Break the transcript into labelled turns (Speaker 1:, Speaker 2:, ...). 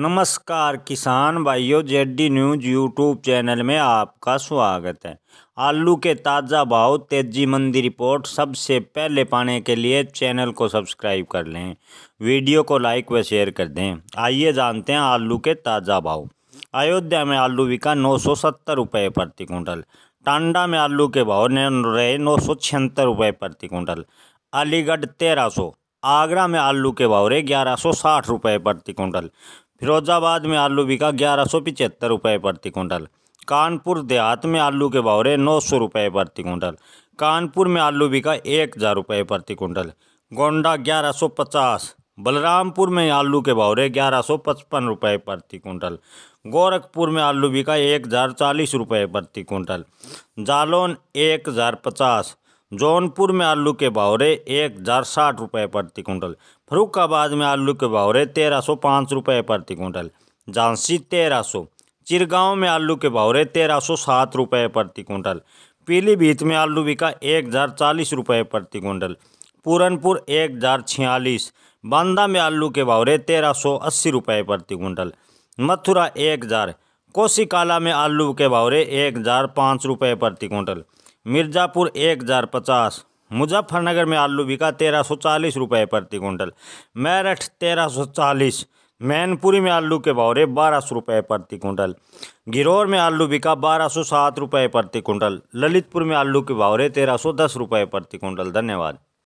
Speaker 1: नमस्कार किसान भाइयों जेडी न्यूज यूट्यूब चैनल में आपका स्वागत है आलू के ताज़ा भाव तेजी मंदी रिपोर्ट सबसे पहले पाने के लिए चैनल को सब्सक्राइब कर लें वीडियो को लाइक व शेयर कर दें आइए जानते हैं आलू के ताज़ा भाव अयोध्या में आलू बिका नौ सौ सत्तर रुपये प्रति कुंटल टांडा में आलू के भाव रहे नौ सौ छिहत्तर रुपये प्रति कुंटल अलीगढ़ तेरह सौ आगरा में आलू के भाव रहे ग्यारह सौ साठ रुपये प्रति कुंटल फिरोजाबाद में आलू बिका ग्यारह सौ पिचहत्तर रुपये प्रति कुंटल कानपुर देहात में आलू के भाव रहे नौ सौ रुपये प्रति कुंटल कानपुर में आलू बिका एक हज़ार रुपये प्रति कुंटल गोंडा ग्यारह सौ पचास बलरामपुर में आलू के भाव रहे ग्यारह सौ पचपन रुपये प्रति कुंटल गोरखपुर में आलू बिका एक हज़ार चालीस रुपये प्रति कुंटल जालौन एक हज़ार पचास जौनपुर में आलू के बावरे एक हज़ार साठ रुपये प्रति कुंटल फरुखाबाद में आलू के बावरे तेरह सौ पाँच रुपये प्रति कुंटल झांसी तेरह सौ चिरगाँव में आलू के बावरे तेरह सौ सात रुपये प्रति कुंटल पीलीभीत में आलू बिका एक हज़ार चालीस रुपये प्रति कुंटल पूरनपुर एक हज़ार छियालीस बांदा में आलू के बावरे तेरह सौ अस्सी रुपये प्रति कुंटल मथुरा एक हज़ार कोसीकाला में आलू के बावरे एक हज़ार पाँच रुपये प्रति कुंटल मिर्ज़ापुर एक हज़ार पचास मुजफ्फरनगर में आलू बिका तेरह सौ चालीस रुपये प्रति कुंटल मेरठ तेरह सौ चालीस मैनपुरी में आलू के भावरे बारह सौ रुपये प्रति कुंटल गिरौर में आलू बिका बारह सौ सात रुपये प्रति कुंटल ललितपुर में आलू के भावरे तेरह सौ दस रुपये प्रति कुंटल धन्यवाद